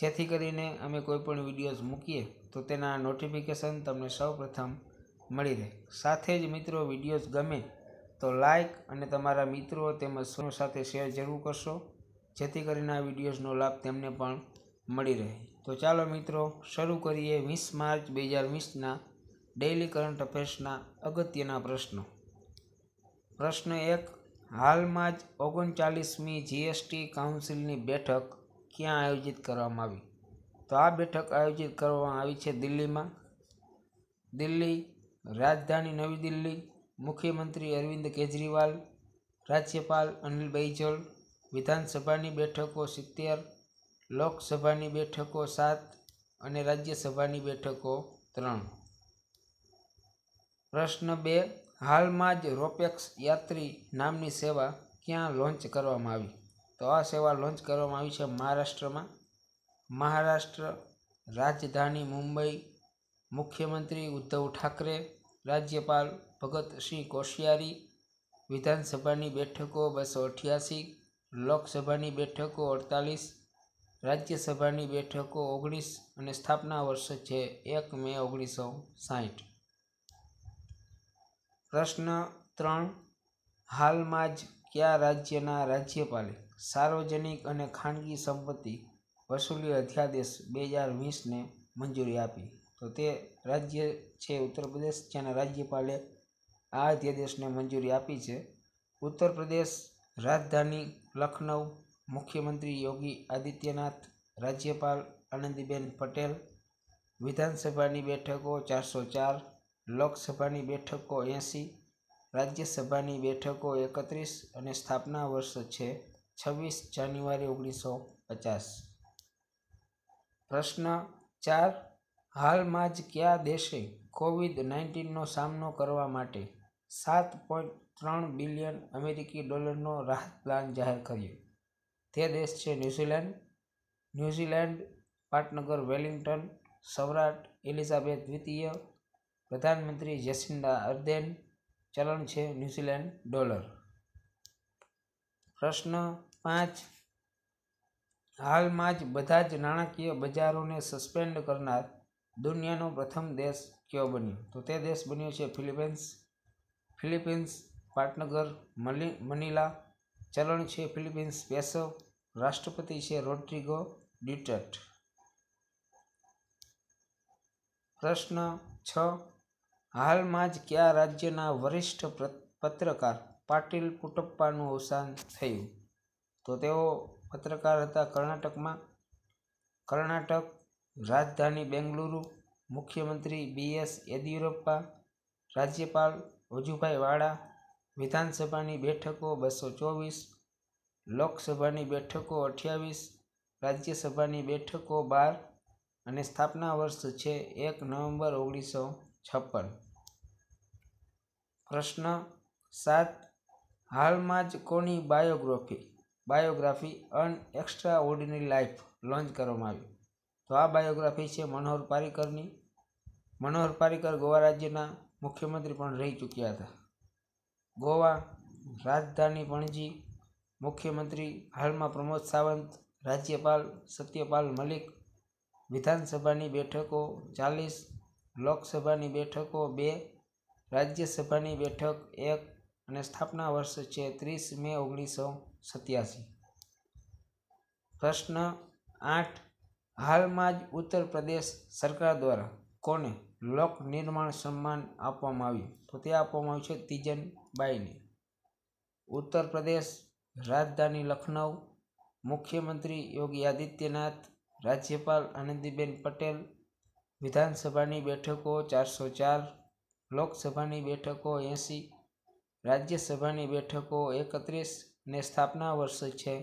જેથી કરીને અમે કોઈપણ વિડીયોઝ મૂકીએ તો તેના નોટિફિકેશન તમને સૌપ્રથમ મળી રહે સાથે જ મિત્રો વિડીયોઝ ગમે તો લાઈક અને તમારા મિત્રો તેમજ સૌ સાથે શેર જરૂર કરશો જેથી કરીને આ વિડીયોઝનો લાભ તેમને પણ મળી રહે તો ચાલો મિત્રો શરૂ કરીએ વીસ માર્ચ બે હજાર વીસના ડેઇલી કરંટ અફેર્સના અગત્યના પ્રશ્નો પ્રશ્ન એક હાલમાં જ ઓગણચાલીસમી જીએસટી કાઉન્સિલની બેઠક ક્યાં આયોજિત કરવામાં આવી તો આ બેઠક આયોજિત કરવામાં આવી છે દિલ્હીમાં દિલ્હી રાજધાની નવી દિલ્હી મુખ્યમંત્રી અરવિંદ કેજરીવાલ રાજ્યપાલ અનિલ બૈજલ વિધાનસભાની બેઠકો સિત્તેર લોકસભાની બેઠકો સાત અને રાજ્યસભાની બેઠકો ત્રણ પ્રશ્ન બે હાલમાં જ રોપેક્સ યાત્રી નામની સેવા ક્યાં લોન્ચ કરવામાં આવી તો આ સેવા લોન્ચ કરવામાં આવી છે મહારાષ્ટ્રમાં મહારાષ્ટ્ર રાજધાની મુંબઈ મુખ્યમંત્રી ઉદ્ધવ ઠાકરે રાજ્યપાલ ભગતસિંહ કોશિયારી વિધાનસભાની બેઠકો બસો અઠ્યાસી લોકસભાની બેઠકો અડતાલીસ રાજ્યસભાની બેઠકો ઓગણીસ અને સ્થાપના વર્ષ છે એક મે ઓગણીસો સાહીઠ પ્રશ્ન ત્રણ હાલમાં જ કયા રાજ્યના રાજ્યપાલે સાર્વજનિક અને ખાનગી સંપત્તિ વસૂલી અધ્યાદેશ બે હજાર વીસને મંજૂરી આપી તો તે રાજ્ય છે ઉત્તર પ્રદેશ જેના રાજ્યપાલે આ અધ્યાદેશને મંજૂરી આપી છે ઉત્તર પ્રદેશ રાજધાની લખનઉ મુખ્યમંત્રી યોગી આદિત્યનાથ રાજ્યપાલ આનંદીબેન પટેલ વિધાનસભાની બેઠકો ચારસો ચાર લોકસભાની બેઠકો એંસી રાજ્યસભાની બેઠકો એકત્રીસ અને સ્થાપના વર્ષ છે છવ્વીસ જાન્યુઆરી ઓગણીસો પચાસ પ્રશ્ન ચાર હાલમાં જ કયા દેશે કોવિડ નાઇન્ટીનનો સામનો કરવા માટે સાત પોઈન્ટ ત્રણ બિલિયન અમેરિકી ડોલરનો રાહત પ્લાન જાહેર કર્યો તે દેશ છે ન્યૂઝીલેન્ડ ન્યૂઝીલેન્ડ પાટનગર વેલિંગ્ટન સૌરાટ એલિઝાબેથ દ્વિતીય પ્રધાનમંત્રી જેસિન્ડા અર્દેન ચલણ છે ન્યૂઝીલેન્ડ ડોલર પ્રશ્ન પાંચ હાલમાં જ બધા જ નાણાકીય બજારોને સસ્પેન્ડ કરનાર દુનિયાનો પ્રથમ દેશ કયો બન્યો તો તે દેશ બન્યો છે ફિલિપિન્સ ફિલિપીન્સ પાટનગર મલી મનીલા ચલણ છે ફિલિપિન્સ પેસો રાષ્ટ્રપતિ છે રોડ્રિગો ડ્યુટર્ટ પ્રશ્ન છ હાલમાં જ કયા રાજ્યના વરિષ્ઠ પત્રકાર પાટીલ પુટપ્પાનું અવસાન થયું તો તેઓ પત્રકાર હતા કર્ણાટકમાં કર્ણાટક રાજધાની બેંગલુરુ મુખ્યમંત્રી બી એસ યેદિયુરપ્પા રાજ્યપાલ વજુભાઈ વાળા વિધાનસભાની બેઠકો બસો ચોવીસ લોકસભાની બેઠકો અઠ્યાવીસ રાજ્યસભાની બેઠકો બાર અને સ્થાપના વર્ષ છે એક નવેમ્બર ઓગણીસો છપ્પન પ્રશ્ન સાત હાલમાં જ કોની biography biography an extraordinary life launch કરવામાં આવી તો આ બાયોગ્રાફી છે મનોહર પારિકરની મનોહર પારિકર ગોવા રાજ્યના મુખ્યમંત્રી પણ રહી ચૂક્યા હતા ગોવા રાજધાની પણજી મુખ્યમંત્રી હાલમાં પ્રમોદ સાવંત રાજ્યપાલ સત્યપાલ મલિક વિધાનસભાની બેઠકો ચાલીસ લોકસભાની બેઠકો બે રાજ્યસભાની બેઠક એક અને સ્થાપના વર્ષ છે ત્રીસ મે ઓગણીસો સત્યાસી પ્રશ્ન આઠ હાલમાં જ ઉત્તર પ્રદેશ સરકાર દ્વારા કોને લોક નિર્માણ સન્માન આપવામાં આવ્યું તો તે આપવામાં આવ્યું છે તીજનબાઈને ઉત્તર પ્રદેશ રાજધાની લખનઉ મુખ્યમંત્રી યોગી આદિત્યનાથ રાજ્યપાલ આનંદીબેન પટેલ વિધાનસભાની બેઠકો ચારસો ચાર લોકસભાની બેઠકો એંસી રાજ્યસભાની બેઠકો એકત્રીસ ને સ્થાપના વર્ષ છે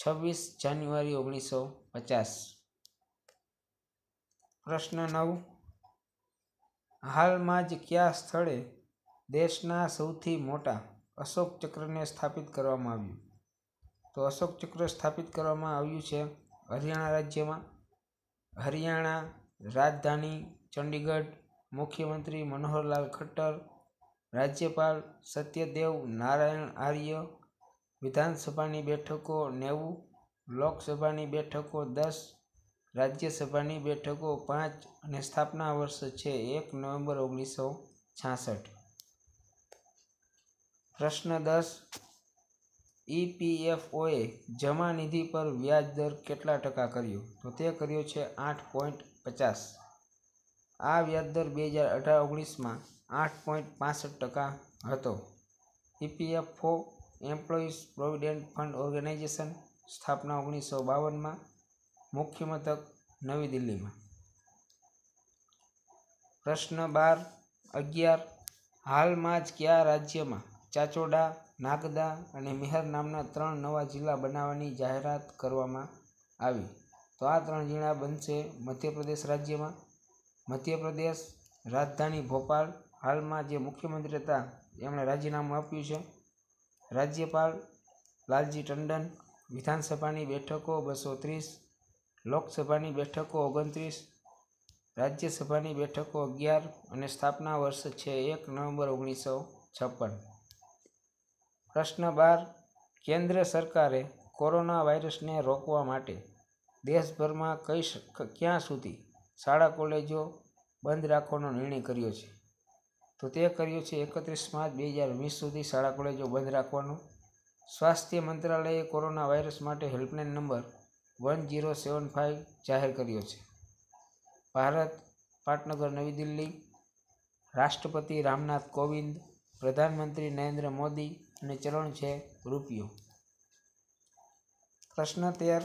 છવ્વીસ જાન્યુઆરી ઓગણીસો પચાસ પ્રશ્ન નવ હાલમાં જ કયા સ્થળે દેશના સૌથી મોટા અશોક ચક્રને સ્થાપિત કરવામાં આવ્યું તો અશોક ચક્ર સ્થાપિત કરવામાં આવ્યું છે હરિયાણા રાજ્યમાં હરિયાણા રાજધાની ચંડીગઢ મુખ્યમંત્રી મનોહરલાલ ખટ્ટર રાજ્યપાલ સત્યદેવ નારાયણ આર્ય વિધાનસભાની બેઠકો નેવું લોકસભાની બેઠકો દસ રાજ્યસભાની બેઠકો પાંચ અને સ્થાપના વર્ષ છે એક નવેમ્બર ઓગણીસો છાસઠ પ્રશ્ન દસ ઇપીએફઓએ જમા નિધિ પર વ્યાજ દર કેટલા ટકા કર્યો તો તે કર્યો છે આઠ પોઈન્ટ પચાસ આ વ્યાજદર બે હજાર અઢાર ઓગણીસમાં આઠ પોઈન્ટ પાંસઠ ટકા હતો EPFO employees provident fund organisation સ્થાપના ઓગણીસો બાવનમાં મુખ્ય મથક નવી દિલ્હીમાં પ્રશ્ન બાર અગિયાર હાલમાં જ કયા રાજ્યમાં ચાચોડા નાગદા અને મેહર નામના ત્રણ નવા જિલ્લા બનાવવાની જાહેરાત કરવામાં આવી તો આ ત્રણ જિલ્લા બનશે મધ્યપ્રદેશ રાજ્યમાં મધ્યપ્રદેશ રાજધાની ભોપાલ હાલમાં જે મુખ્યમંત્રી હતા એમણે રાજીનામું આપ્યું છે રાજ્યપાલ લાલજી ટંડન વિધાનસભાની બેઠકો બસો ત્રીસ લોકસભાની બેઠકો ઓગણત્રીસ રાજ્યસભાની બેઠકો અગિયાર અને સ્થાપના વર્ષ છે એક નવેમ્બર ઓગણીસો છપ્પન પ્રશ્ન બાર કેન્દ્ર સરકારે કોરોના વાયરસને રોકવા માટે દેશભરમાં કઈ ક્યાં સુધી શાળા કોલેજો બંધ રાખવાનો નિર્ણય કર્યો છે તો તે કર્યો છે એકત્રીસ માર્ચ બે હજાર વીસ સુધી શાળા કોલેજો બંધ રાખવાનો સ્વાસ્થ્ય મંત્રાલયે કોરોના વાયરસ માટે helpline number one zero seven five જાહેર કર્યો છે ભારત પાટનગર નવી દિલ્હી રાષ્ટ્રપતિ રામનાથ કોવિંદ પ્રધાનમંત્રી નરેન્દ્ર મોદી અને ચરણ છે રૂપિયો પ્રશ્ન તેર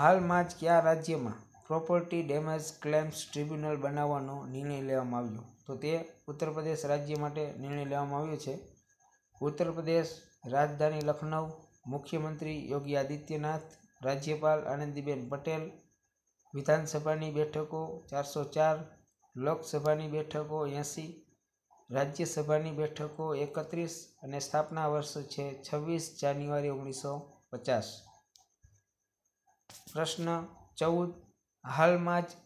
હાલમાં જ કયા રાજ્યમાં પ્રોપર્ટી ડેમેજ ક્લેમ્સ ટ્રિબ્યુનલ બનાવવાનો નિર્ણય લેવામાં આવ્યો તો તે ઉત્તર પ્રદેશ રાજ્ય માટે નિર્ણય લેવામાં આવ્યો છે ઉત્તર પ્રદેશ રાજધાની લખનઉ મુખ્યમંત્રી યોગી આદિત્યનાથ રાજ્યપાલ આનંદીબેન પટેલ વિધાનસભાની બેઠકો ચારસો ચાર લોકસભાની બેઠકો એંસી રાજ્યસભાની બેઠકો એકત્રીસ અને સ્થાપના વર્ષ છે છવ્વીસ જાન્યુઆરી ઓગણીસો પચાસ પ્રશ્ન ચૌદ હાલમાં જ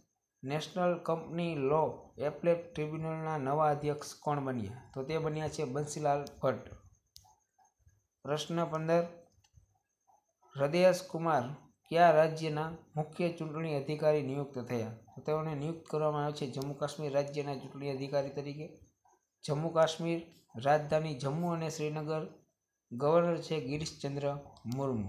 નેશનલ કંપની લો એપ્લેટ ટ્રિબ્યુનલના નવા અધ્યક્ષ કોણ બન્યા તો તે બન્યા છે બંસીલાલ ભટ્ટ પ્રશ્ન પંદર હૃદયશ કુમાર કયા રાજ્યના મુખ્ય ચૂંટણી અધિકારી નિયુક્ત થયા તો તેઓને નિયુક્ત કરવામાં આવે છે જમ્મુ કાશ્મીર રાજ્યના ચૂંટણી અધિકારી તરીકે જમ્મુ કાશ્મીર રાજધાની જમ્મુ અને શ્રીનગર ગવર્નર છે ગિરીશચંદ્ર મુર્મુ